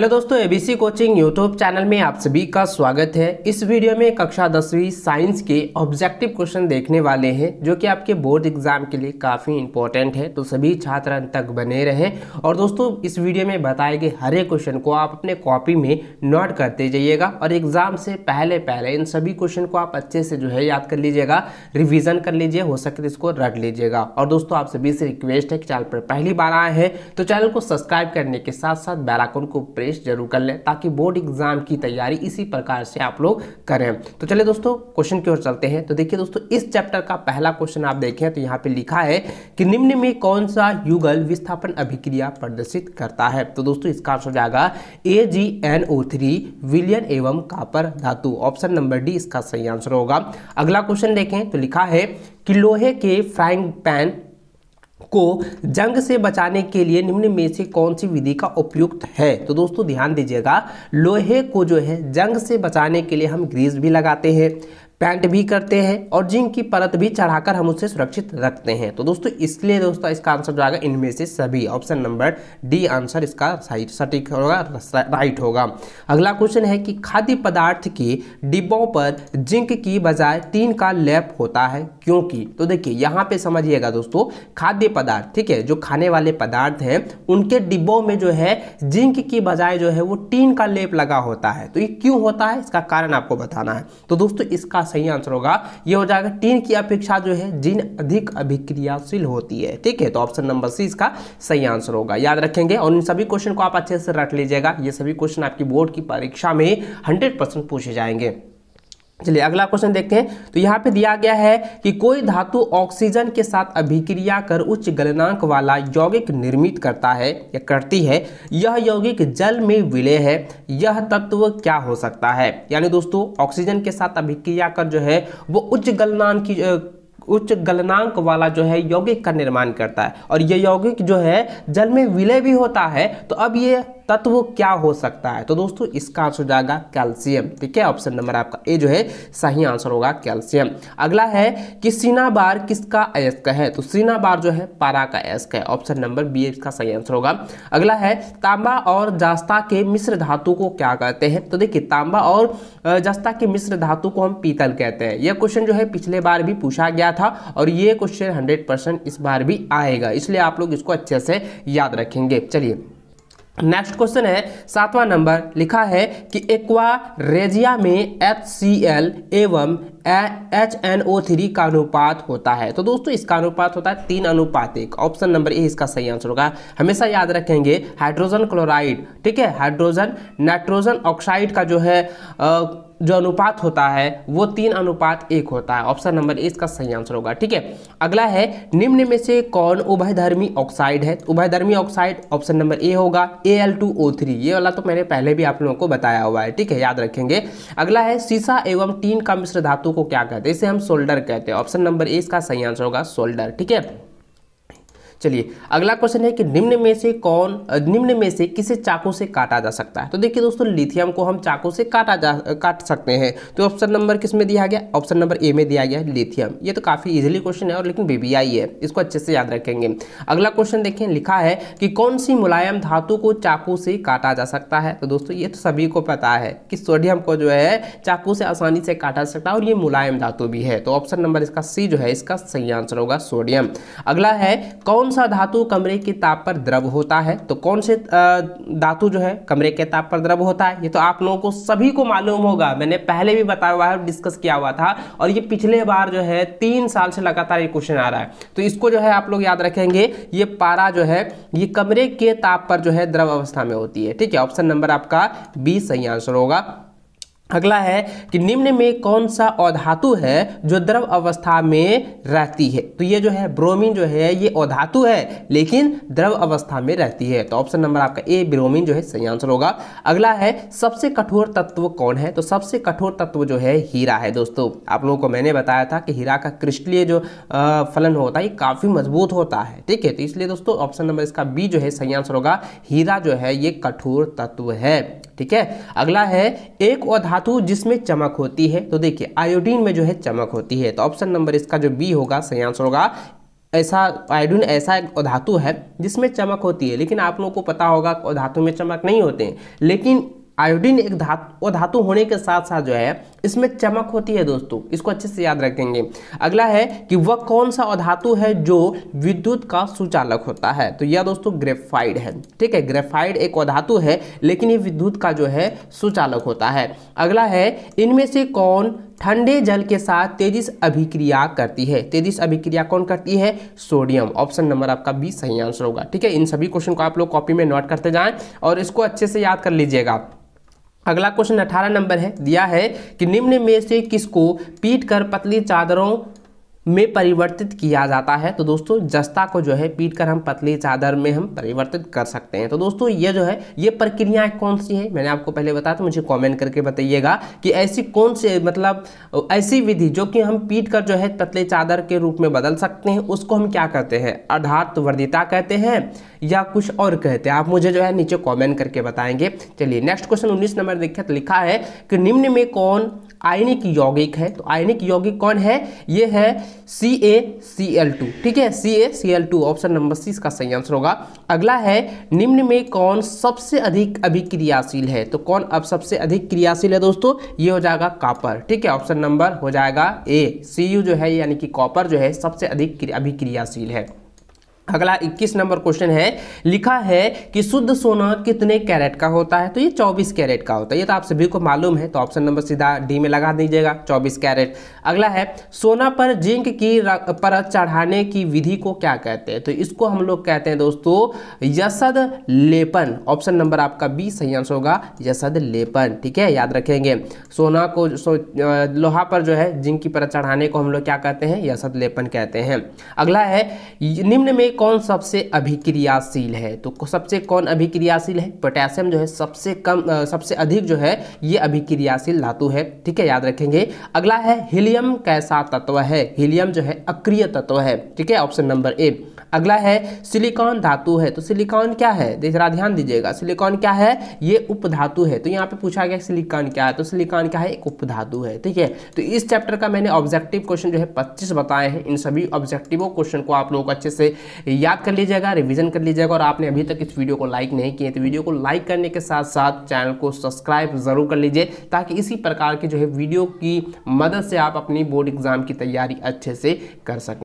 hello दोस्तों ABC coaching YouTube channel में आप सभी का स्वागत है इस वीडियो में कक्षा दसवीं साइंस के ऑब्जेक्टिव क्वेश्चन देखने वाले हैं जो कि आपके बोर्ड एग्जाम के लिए काफ़ी इंपॉर्टेंट है तो सभी छात्र अंत तक बने रहें और दोस्तों इस वीडियो में बताए गए हर एक क्वेश्चन को आप अपने कॉपी में नोट करते जाइएगा और एग्ज़ाम से पहले पहले इन सभी क्वेश्चन को आप अच्छे से जो है याद कर लीजिएगा रिविज़न कर लीजिए हो सके तो इसको रट लीजिएगा और दोस्तों आप सभी से रिक्वेस्ट है कि चैनल पर पहली बार आए हैं तो चैनल को सब्सक्राइब करने के साथ साथ बैलाइकन को प्रेस टेस्ट जरूर कर लें ताकि बोर्ड एग्जाम की तैयारी इसी प्रकार से आप लोग करें तो चलिए दोस्तों क्वेश्चन की ओर चलते हैं तो देखिए दोस्तों इस चैप्टर का पहला क्वेश्चन आप देखें तो यहाँ पे लिखा है कि निम्न में कौन सा युगल विस्थापन अभिक्रिया प्रदर्शित करता है तो दोस्तों इसका आंसर जाएगा ए जी एन ओ थ्री विलियन एवं कापर धातु ऑप्शन नंबर डी इसका सही आंसर होगा अगला क्वेश्चन देखें तो लिखा है कि लोहे के फ्राइंग पैन को जंग से बचाने के लिए निम्न में से कौन सी विधि का उपयुक्त है तो दोस्तों ध्यान दीजिएगा लोहे को जो है जंग से बचाने के लिए हम ग्रीस भी लगाते हैं पैंट भी करते हैं और जिंक की परत भी चढ़ाकर हम उसे सुरक्षित रखते हैं तो दोस्तों इसलिए दोस्तों इसका आंसर जो आएगा इनमें से सभी ऑप्शन नंबर डी आंसर इसका सटीक होगा राइट होगा अगला क्वेश्चन है कि खाद्य पदार्थ के डिब्बों पर जिंक की बजाय तीन का लेप होता है क्योंकि तो देखिए यहाँ पे समझिएगा दोस्तों खाद्य पदार्थ ठीक है जो खाने वाले पदार्थ हैं उनके डिब्बों में जो है जिंक की बजाय जो है वो टीन का लेप लगा होता है तो ये क्यों होता है इसका कारण आपको बताना है तो दोस्तों इसका सही आंसर होगा ये हो जाएगा टीन की अपेक्षा जो है जिन अधिक अभिक्रियाशील होती है ठीक है तो ऑप्शन नंबर सी इसका सही आंसर होगा याद रखेंगे और इन सभी क्वेश्चन को आप अच्छे से रख लीजिएगा ये सभी क्वेश्चन आपकी बोर्ड की परीक्षा में हंड्रेड पूछे जाएंगे चलिए अगला क्वेश्चन देखते हैं तो यहाँ पे दिया गया है कि कोई धातु ऑक्सीजन के साथ अभिक्रिया कर उच्च गलनांक वाला यौगिक निर्मित करता है या करती है यह यौगिक जल में विलय है यह तत्व क्या हो सकता है यानी दोस्तों ऑक्सीजन के साथ अभिक्रिया कर जो है वो उच्च गलनांक की उच्च गलनांक वाला जो है यौगिक का निर्माण करता है और यह यौगिक जो है जल में विलय भी होता है तो अब ये तत्व क्या हो सकता है तो दोस्तों इसका आंसर जाएगा कैल्शियम ठीक है ऑप्शन नंबर आपका ए जो है सही आंसर होगा कैल्शियम अगला है कि सीनाबार किसका अयस्क है तो सीनाबार जो है पारा का अयस्क है ऑप्शन नंबर बी इसका सही आंसर होगा अगला है तांबा और जास्ता के मिश्र धातु को क्या कहते हैं तो देखिए तांबा और जास्ता के मिश्र धातु को हम पीतल कहते हैं यह क्वेश्चन जो है पिछले बार भी पूछा गया था और यह क्वेश्चन हंड्रेड परसेंट इस बार भी आएगा इसलिए आप लोग इसको अच्छे से याद रखेंगे चलिए नेक्स्ट क्वेश्चन है सातवां नंबर लिखा है कि एक्वा रेजिया में एच सी एल एवं एच एन ओ थ्री का अनुपात होता है तो दोस्तों इसका अनुपात होता है तीन अनुपात एक ऑप्शन नंबर ए इसका सही आंसर होगा हमेशा याद रखेंगे हाइड्रोजन क्लोराइड ठीक है हाइड्रोजन नाइट्रोजन ऑक्साइड का जो है आ, जो अनुपात होता है वो तीन अनुपात एक होता है ऑप्शन नंबर ए इसका सही आंसर होगा ठीक है अगला है निम्न में से कौन उभयधर्मी ऑक्साइड है उभयधर्मी ऑक्साइड ऑप्शन नंबर ए होगा A L two O three ये वाला तो मैंने पहले भी आप लोगों को बताया हुआ है ठीक है याद रखेंगे अगला है सीसा एवं टीन का मिश्र धातु को क्या कहते हैं इसे हम सोल्डर कहते हैं ऑप्शन नंबर ए इसका सही आंसर होगा सोल्डर ठीक है चलिए अगला क्वेश्चन है कि निम्न में से कौन निम्न में से किसे चाकू से काटा जा सकता है तो देखिए दोस्तों लिथियम को हम चाकू से काटा जा काट सकते हैं तो ऑप्शन नंबर किस में दिया गया ऑप्शन नंबर ए में दिया गया लिथियम ये तो काफ़ी इजीली क्वेश्चन है और लेकिन बीबीआई है इसको अच्छे से याद रखेंगे अगला क्वेश्चन देखें लिखा है कि कौन सी मुलायम धातु को चाकू से काटा जा सकता है तो दोस्तों ये तो सभी को पता है कि सोडियम को जो है चाकू से आसानी से काटा जा सकता है और ये मुलायम धातु भी है तो ऑप्शन नंबर इसका सी जो है इसका सही आंसर होगा सोडियम अगला है कौन कौन सा धातु कमरे के ताप पर द्रव होता है तो कौन से धातु जो है कमरे के ताप पर द्रव होता है ये तो आप लोगों को सभी को मालूम होगा मैंने पहले भी बताया हुआ है डिस्कस किया हुआ था और ये पिछले बार जो है तीन साल से लगातार ये क्वेश्चन आ रहा है तो इसको जो है आप लोग याद रखेंगे ये पारा जो है ये कमरे के ताप पर जो है द्रव अवस्था में होती है ठीक है ऑप्शन नंबर आपका बी सही आंसर होगा अगला है कि निम्न में कौन सा औधातु है जो द्रव अवस्था में रहती है तो ये जो है ब्रोमीन जो है ये औधातु है लेकिन द्रव अवस्था में रहती है तो ऑप्शन नंबर आपका ए ब्रोमीन जो है सही आंसर होगा अगला है सबसे कठोर तत्व कौन है तो सबसे कठोर तत्व जो है हीरा है दोस्तों आप लोगों को मैंने बताया था कि हीरा का क्रिस्टलीय जो फलन होता है ये काफ़ी मजबूत होता है ठीक है तो इसलिए दोस्तों ऑप्शन नंबर इसका बी जो है सही आंसर होगा हीरा जो है ये कठोर तत्व है ठीक है अगला है एक औधातु धातु जिसमें चमक होती है तो देखिए आयोडीन में जो है चमक होती है तो ऑप्शन नंबर इसका जो बी होगा सही आंसर होगा ऐसा आयोडीन ऐसा एक धातु है जिसमें चमक होती है लेकिन आप लोगों को पता होगा धातु में चमक नहीं होते हैं लेकिन आयोडीन एक धातु और धातु होने के साथ साथ जो है इसमें चमक होती है दोस्तों इसको अच्छे से याद रखेंगे अगला है कि वह कौन सा अधातु है जो विद्युत का सुचालक होता है तो यह दोस्तों ग्रेफाइड है ठीक है ग्रेफाइड एक अधातु है लेकिन ये विद्युत का जो है सुचालक होता है अगला है इनमें से कौन ठंडे जल के साथ तेजिस अभिक्रिया करती है तेजिस अभिक्रिया कौन करती है सोडियम ऑप्शन नंबर आपका बी सही आंसर होगा ठीक है इन सभी क्वेश्चन को आप लोग कॉपी में नोट करते जाएं और इसको अच्छे से याद कर लीजिएगा अगला क्वेश्चन अठारह नंबर है दिया है कि निम्न में से किसको पीट कर पतली चादरों में परिवर्तित किया जाता है तो दोस्तों जस्ता को जो है पीट कर हम पतली चादर में हम परिवर्तित कर सकते हैं तो दोस्तों ये जो है ये प्रक्रियाएं कौन सी हैं मैंने आपको पहले बताया तो मुझे कमेंट करके बताइएगा कि ऐसी कौन सी मतलब ऐसी विधि जो कि हम पीट कर जो है पतली चादर के रूप में बदल सकते हैं उसको हम क्या कहते हैं वर्धिता कहते हैं या कुछ और कहते हैं आप मुझे जो है नीचे कॉमेंट करके बताएंगे चलिए नेक्स्ट क्वेश्चन उन्नीस नंबर देखिए तो लिखा है कि निम्न में कौन आयनिक यौगिक है तो आयनिक यौगिक कौन है ये है C A C L two ठीक है C A C L two option number C इसका सही आंसर होगा अगला है निम्न में कौन सबसे अधिक अभिक्रियाशील है तो कौन अब सबसे अधिक क्रियाशील है दोस्तों ये हो जाएगा कॉपर ठीक है ऑप्शन नंबर हो जाएगा ए सी यू जो है यानी कि कॉपर जो है सबसे अधिक अभिक्रियाशील है अगला 21 नंबर क्वेश्चन है लिखा है कि शुद्ध सोना कितने कैरेट का होता है तो ये 24 कैरेट का होता है ये तो आप सभी को मालूम है तो ऑप्शन नंबर सीधा डी में लगा दीजिएगा 24 कैरेट अगला है सोना पर जिंक की परत चढ़ाने की विधि को क्या कहते हैं तो इसको हम लोग कहते हैं दोस्तों यसद लेपन ऑप्शन नंबर आपका बी सही आंसर होगा यसद लेपन ठीक है याद रखेंगे सोना को सो, लोहा पर जो है जिंक की परत चढ़ाने को हम लोग क्या कहते हैं यसद लेपन कहते हैं अगला है निम्न में कौन सबसे अभिक्रियाशील है तो सबसे कौन अभिक्रियाशील है पोटेशियम जो है सबसे कम सबसे अधिक जो है ये अभिक्रियाशील धातु है ठीक है याद रखेंगे अगला है हीलियम कैसा तत्व है हीलियम जो है अक्रिय तत्व है ठीक है ऑप्शन नंबर ए अगला है सिलिकॉन धातु है तो सिलिकॉन क्या है जरा ध्यान दीजिएगा सिलिकॉन क्या है ये उपधातु है तो यहाँ पे पूछा गया सिलिकॉन क्या है तो सिलिकॉन क्या है एक उपधातु है ठीक है तो इस चैप्टर का मैंने ऑब्जेक्टिव क्वेश्चन जो है पच्चीस बताए हैं इन सभी ऑब्जेक्टिवों क्वेश्चन को आप लोग अच्छे से याद कर लीजिएगा रिवीजन कर लीजिएगा और आपने अभी तक इस वीडियो को लाइक नहीं किए तो वीडियो को लाइक करने के साथ साथ चैनल को सब्सक्राइब ज़रूर कर लीजिए ताकि इसी प्रकार के जो है वीडियो की मदद से आप अपनी बोर्ड एग्ज़ाम की तैयारी अच्छे से कर सकें